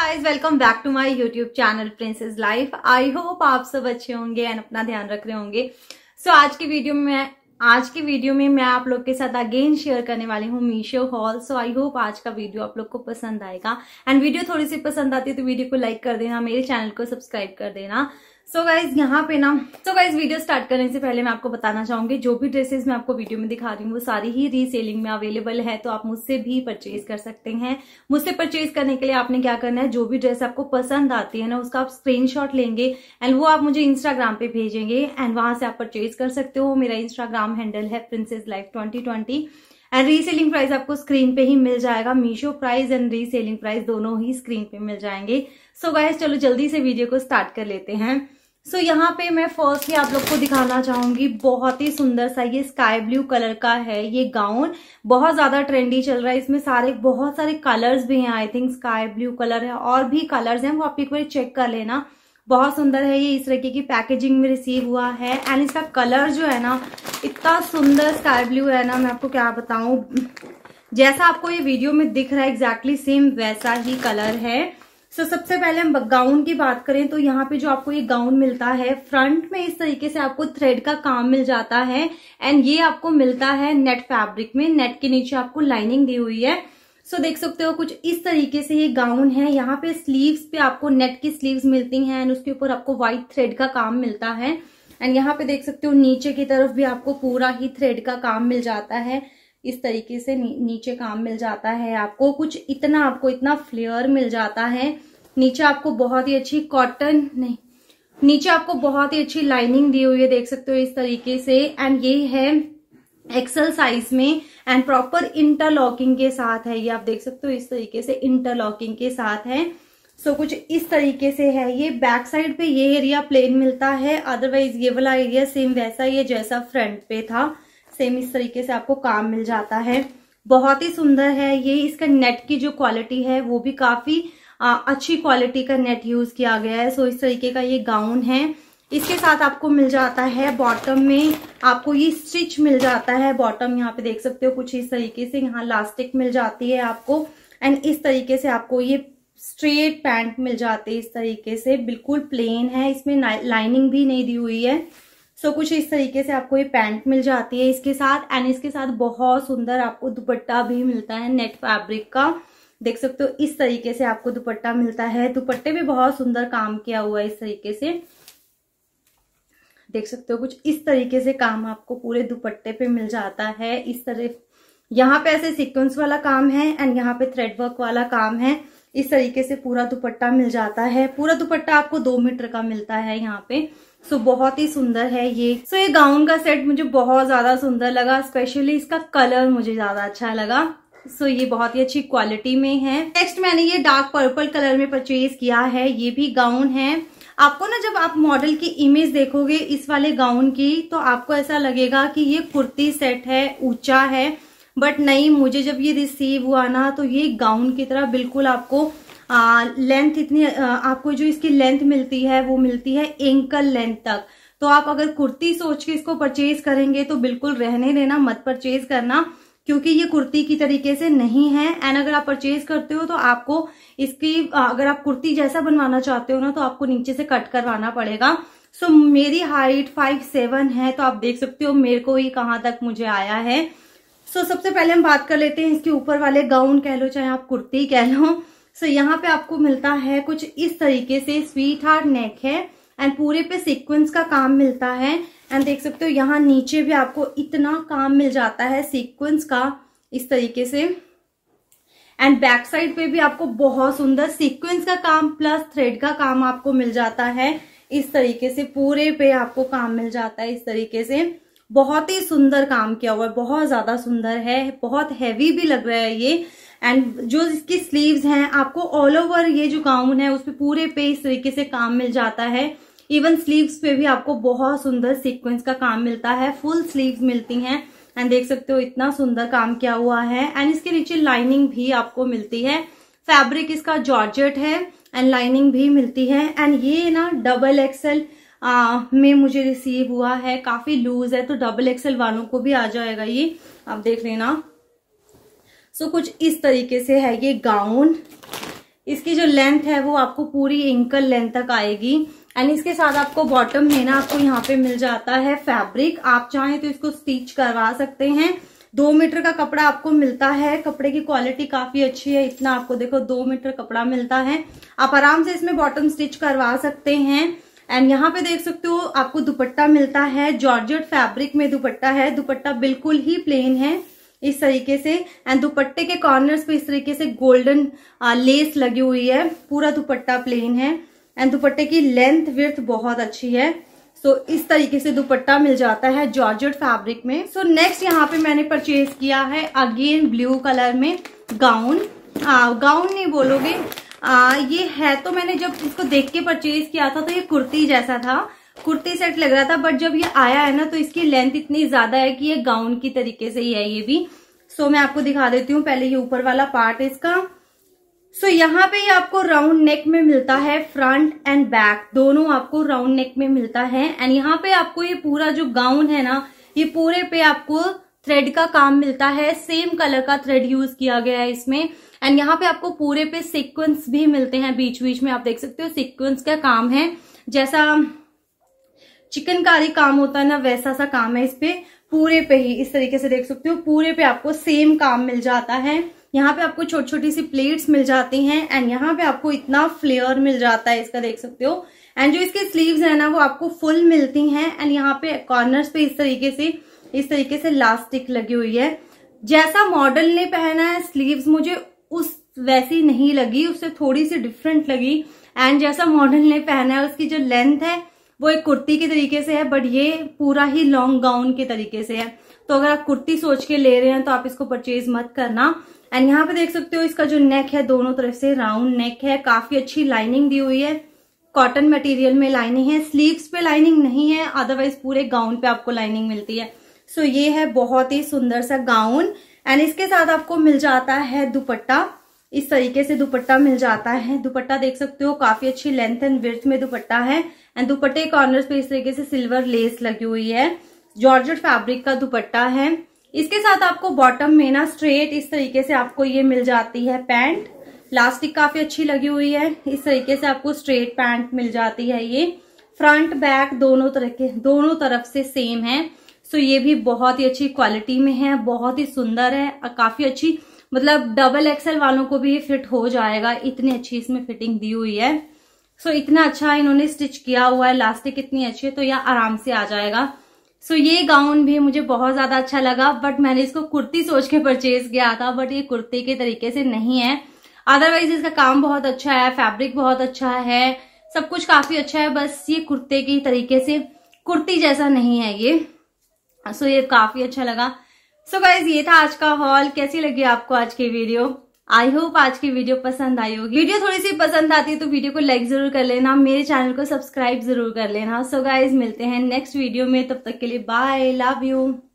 guys welcome back to my YouTube channel princess life I hope आप सब अच्छे होंगे एंड अपना ध्यान रख रहे होंगे सो so, आज की वीडियो में आज की वीडियो में मैं आप लोग के साथ अगेन शेयर करने वाली हूँ Meesho haul so I hope आज का वीडियो आप लोग को पसंद आएगा एंड वीडियो थोड़ी सी पसंद आती है तो वीडियो को लाइक कर देना मेरे चैनल को सब्सक्राइब कर देना सो so गाइज यहाँ पे ना सो गाइज वीडियो स्टार्ट करने से पहले मैं आपको बताना चाहूंगी जो भी ड्रेसेस मैं आपको वीडियो में दिखा रही हूँ वो सारी ही रीसेलिंग में अवेलेबल है तो आप मुझसे भी परचेज कर सकते हैं मुझसे परचेज करने के लिए आपने क्या करना है जो भी ड्रेस आपको पसंद आती है ना उसका आप स्क्रीन लेंगे एंड वो आप मुझे इंस्टाग्राम पे भेजेंगे एंड वहां से आप परचेज कर सकते हो मेरा इंस्टाग्राम हैंडल है princess life twenty and reselling price आपको स्क्रीन पे ही मिल जाएगा Meesho price and reselling price दोनों ही स्क्रीन पे मिल जाएंगे सो so गाइस चलो जल्दी से वीडियो को स्टार्ट कर लेते हैं सो so, यहाँ पे मैं फर्स्टली आप लोग को दिखाना चाहूंगी बहुत ही सुंदर सा ये स्काई ब्लू कलर का है ये गाउन बहुत ज्यादा ट्रेंडी चल रहा है इसमें सारे बहुत सारे कलर्स भी हैं I think sky blue colour है और भी कलर्स हैं वो आप एक बार चेक कर लेना बहुत सुंदर है ये इस तरीके की पैकेजिंग में रिसीव हुआ है एंड इसका कलर जो है ना इतना सुंदर स्काई ब्लू है ना मैं आपको क्या बताऊं जैसा आपको ये वीडियो में दिख रहा है एग्जैक्टली सेम वैसा ही कलर है सो so, सबसे पहले हम गाउन की बात करें तो यहाँ पे जो आपको ये गाउन मिलता है फ्रंट में इस तरीके से आपको थ्रेड का काम मिल जाता है एंड ये आपको मिलता है नेट फैब्रिक में नेट के नीचे आपको लाइनिंग दी हुई है सो so, देख सकते हो कुछ इस तरीके से ये गाउन है यहाँ पे स्लीव्स पे आपको नेट की स्लीव्स मिलती हैं एंड उसके ऊपर आपको व्हाइट थ्रेड का काम मिलता है एंड यहाँ पे देख सकते हो नीचे की तरफ भी आपको पूरा ही थ्रेड का काम मिल जाता है इस तरीके से नी, नीचे काम मिल जाता है आपको कुछ इतना आपको इतना फ्लेयर मिल जाता है नीचे आपको बहुत ही अच्छी कॉटन नहीं नीचे आपको बहुत ही अच्छी लाइनिंग दी हुई है देख सकते हो इस तरीके से एंड ये है एक्सल साइज में एंड प्रॉपर इंटरलॉकिंग के साथ है ये आप देख सकते हो इस तरीके से इंटरलॉकिंग के साथ है सो so, कुछ इस तरीके से है ये बैक साइड पे ये एरिया प्लेन मिलता है अदरवाइज ये वाला एरिया सेम वैसा ही है जैसा फ्रंट पे था सेम इस तरीके से आपको काम मिल जाता है बहुत ही सुंदर है ये इसका नेट की जो क्वालिटी है वो भी काफ़ी अच्छी क्वालिटी का नेट यूज़ किया गया है सो इस तरीके का ये गाउन है इसके साथ आपको मिल जाता है बॉटम में आपको ये स्टिच मिल जाता है बॉटम यहाँ पे देख सकते हो कुछ इस तरीके से यहाँ लास्टिक मिल जाती है आपको एंड इस तरीके से आपको ये स्ट्रेट पैंट मिल जाते है इस तरीके से बिल्कुल प्लेन है इसमें लाइनिंग भी नहीं दी हुई है सो so, कुछ इस तरीके से आपको ये पैंट मिल जाती है इसके साथ एंड इसके साथ बहुत सुंदर आपको दुपट्टा भी मिलता है नेट फैब्रिक का देख सकते हो इस तरीके से आपको दुपट्टा मिलता है दुपट्टे भी बहुत सुंदर काम किया हुआ है इस तरीके से देख सकते हो कुछ इस तरीके से काम आपको पूरे दुपट्टे पे मिल जाता है इस तरह यहाँ पे ऐसे सिक्वेंस वाला काम है एंड यहाँ पे थ्रेड वर्क वाला काम है इस तरीके से पूरा दुपट्टा मिल जाता है पूरा दुपट्टा आपको दो मीटर का मिलता है यहाँ पे सो so, बहुत ही सुंदर है ये सो so, ये गाउन का सेट मुझे बहुत ज्यादा सुंदर लगा स्पेशली इसका कलर मुझे ज्यादा अच्छा लगा सो so, ये बहुत ही अच्छी क्वालिटी में है नेक्स्ट मैंने ये डार्क पर्पल कलर में परचेज किया है ये भी गाउन है आपको ना जब आप मॉडल की इमेज देखोगे इस वाले गाउन की तो आपको ऐसा लगेगा कि ये कुर्ती सेट है ऊंचा है बट नहीं मुझे जब ये रिसीव हुआ ना तो ये गाउन की तरह बिल्कुल आपको लेंथ इतनी आपको जो इसकी लेंथ मिलती है वो मिलती है एंकल लेंथ तक तो आप अगर कुर्ती सोच के इसको परचेज करेंगे तो बिल्कुल रहने देना मत परचेज करना क्योंकि ये कुर्ती की तरीके से नहीं है एंड अगर आप परचेज करते हो तो आपको इसकी अगर आप कुर्ती जैसा बनवाना चाहते हो ना तो आपको नीचे से कट करवाना पड़ेगा सो so, मेरी हाइट फाइव सेवन है तो आप देख सकते हो मेरे को ही कहाँ तक मुझे आया है सो so, सबसे पहले हम बात कर लेते हैं इसके ऊपर वाले गाउन कह लो चाहे आप कुर्ती कह लो सो so, यहाँ पे आपको मिलता है कुछ इस तरीके से स्वीट हार्ट नेक है एंड पूरे पे सीक्वेंस का काम मिलता है एंड देख सकते हो यहाँ नीचे भी आपको इतना काम मिल जाता है सीक्वेंस का इस तरीके से एंड बैक साइड पे भी आपको बहुत सुंदर सीक्वेंस का काम प्लस थ्रेड का काम आपको मिल जाता है इस तरीके से पूरे पे आपको काम मिल जाता है इस तरीके से बहुत ही सुंदर काम किया हुआ है बहुत ज्यादा सुंदर है बहुत हैवी भी लग रहा है ये एंड जो इसकी स्लीव्स हैं आपको ऑल ओवर ये जो गाउन है उसमें पूरे पे इस तरीके से काम मिल जाता है इवन स्लीव्स पे भी आपको बहुत सुंदर सीक्वेंस का काम मिलता है फुल स्लीव्स मिलती हैं एंड देख सकते हो इतना सुंदर काम किया हुआ है एंड इसके नीचे लाइनिंग भी आपको मिलती है फैब्रिक इसका जॉर्जेट है एंड लाइनिंग भी मिलती है एंड ये ना डबल एक्सएल में मुझे रिसीव हुआ है काफी लूज है तो डबल एक्सएल वालों को भी आ जाएगा ये आप देख लेना सो so, कुछ इस तरीके से है ये गाउन इसकी जो लेंथ है वो आपको पूरी इंकल लेंथ तक आएगी एंड इसके साथ आपको बॉटम में ना आपको यहाँ पे मिल जाता है फैब्रिक आप चाहें तो इसको स्टिच करवा सकते हैं दो मीटर का कपड़ा आपको मिलता है कपड़े की क्वालिटी काफी अच्छी है इतना आपको देखो दो मीटर कपड़ा मिलता है आप आराम से इसमें बॉटम स्टिच करवा सकते हैं एंड यहाँ पे देख सकते हो आपको दुपट्टा मिलता है जॉर्जेट फैब्रिक में दुपट्टा है दुपट्टा बिल्कुल ही प्लेन है इस तरीके से एंड दुपट्टे के कॉर्नर्स पे इस तरीके से गोल्डन लेस लगी हुई है पूरा दुपट्टा प्लेन है एंड दुपट्टे की लेंथ विर्थ बहुत अच्छी है सो so, इस तरीके से दुपट्टा मिल जाता है जॉर्जेट फैब्रिक में सो so, नेक्स्ट यहाँ पे मैंने परचेज किया है अगेन ब्लू कलर में गाउन गाउन नहीं बोलोगे आ, ये है तो मैंने जब इसको देख के परचेज किया था तो ये कुर्ती जैसा था कुर्ती सेट लग रहा था बट जब ये आया है ना तो इसकी लेंथ इतनी ज्यादा है कि ये गाउन की तरीके से ही है ये भी सो मैं आपको दिखा देती हूँ पहले ये ऊपर वाला पार्ट है इसका सो so, यहाँ पे ये आपको राउंड नेक में मिलता है फ्रंट एंड बैक दोनों आपको राउंड नेक में मिलता है एंड यहाँ पे आपको ये पूरा जो गाउन है ना ये पूरे पे आपको थ्रेड का काम मिलता है सेम कलर का थ्रेड यूज किया गया है इसमें एंड यहाँ पे आपको पूरे पे सीक्वेंस भी मिलते हैं बीच बीच में आप देख सकते हो सीक्वेंस का काम है जैसा चिकनकारी काम होता है ना वैसा सा काम है इस पे पूरे पे ही इस तरीके से देख सकते हो पूरे पे आपको सेम काम मिल जाता है यहाँ पे आपको छोटी छोटी सी प्लेट्स मिल जाती हैं एंड यहाँ पे आपको इतना फ्लेयर मिल जाता है इसका देख सकते हो एंड जो इसके स्लीव्स है ना वो आपको फुल मिलती हैं एंड यहाँ पे कॉर्नर्स पे इस तरीके से इस तरीके से लास्टिक लगी हुई है जैसा मॉडल ने पहना है स्लीव्स मुझे उस वैसी नहीं लगी उससे थोड़ी सी डिफरेंट लगी एंड जैसा मॉडल ने पहना है उसकी जो लेंथ है वो एक कुर्ती के तरीके से है बट ये पूरा ही लॉन्ग गाउन के तरीके से है तो अगर आप कुर्ती सोच के ले रहे हैं तो आप इसको परचेज मत करना एंड यहाँ पे देख सकते हो इसका जो नेक है दोनों तरफ से राउंड नेक है काफी अच्छी लाइनिंग दी हुई है कॉटन मटेरियल में लाइनिंग है स्लीव्स पे लाइनिंग नहीं है अदरवाइज पूरे गाउन पे आपको लाइनिंग मिलती है सो so, ये है बहुत ही सुंदर सा गाउन एंड इसके साथ आपको मिल जाता है दुपट्टा इस तरीके से दुपट्टा मिल जाता है दुपट्टा देख सकते हो काफी अच्छी लेंथ एंड विर्थ में दुपट्टा है एंड दुपट्टे कॉर्नर पे इस तरीके से सिल्वर लेस लगी हुई है जॉर्ज फैब्रिक का दुपट्टा है इसके साथ आपको बॉटम में ना स्ट्रेट इस तरीके से आपको ये मिल जाती है पैंट प्लास्टिक काफी अच्छी लगी हुई है इस तरीके से आपको स्ट्रेट पैंट मिल जाती है ये फ्रंट बैक दोनों तरह के दोनों तरफ से सेम है सो ये भी बहुत ही अच्छी क्वालिटी में है बहुत ही सुंदर है और काफी अच्छी मतलब डबल एक्सएल वालों को भी ये फिट हो जाएगा इतनी अच्छी इसमें फिटिंग दी हुई है सो इतना अच्छा इन्होंने स्टिच किया हुआ है लास्टिक इतनी अच्छी है तो यह आराम से आ जाएगा सो so, ये गाउन भी मुझे बहुत ज्यादा अच्छा लगा बट मैंने इसको कुर्ती सोच के परचेज किया था बट ये कुर्ती के तरीके से नहीं है अदरवाइज इसका काम बहुत अच्छा है फैब्रिक बहुत अच्छा है सब कुछ काफी अच्छा है बस ये कुर्ते के तरीके से कुर्ती जैसा नहीं है ये सो so, ये काफी अच्छा लगा सो so, गाइज ये था आज का हॉल कैसी लगी आपको आज की वीडियो आई होप आज की वीडियो पसंद आई होगी वीडियो थोड़ी सी पसंद आती है तो वीडियो को लाइक जरूर कर लेना मेरे चैनल को सब्सक्राइब जरूर कर लेना सो so गाइज मिलते हैं नेक्स्ट वीडियो में तब तक के लिए बाय लव यू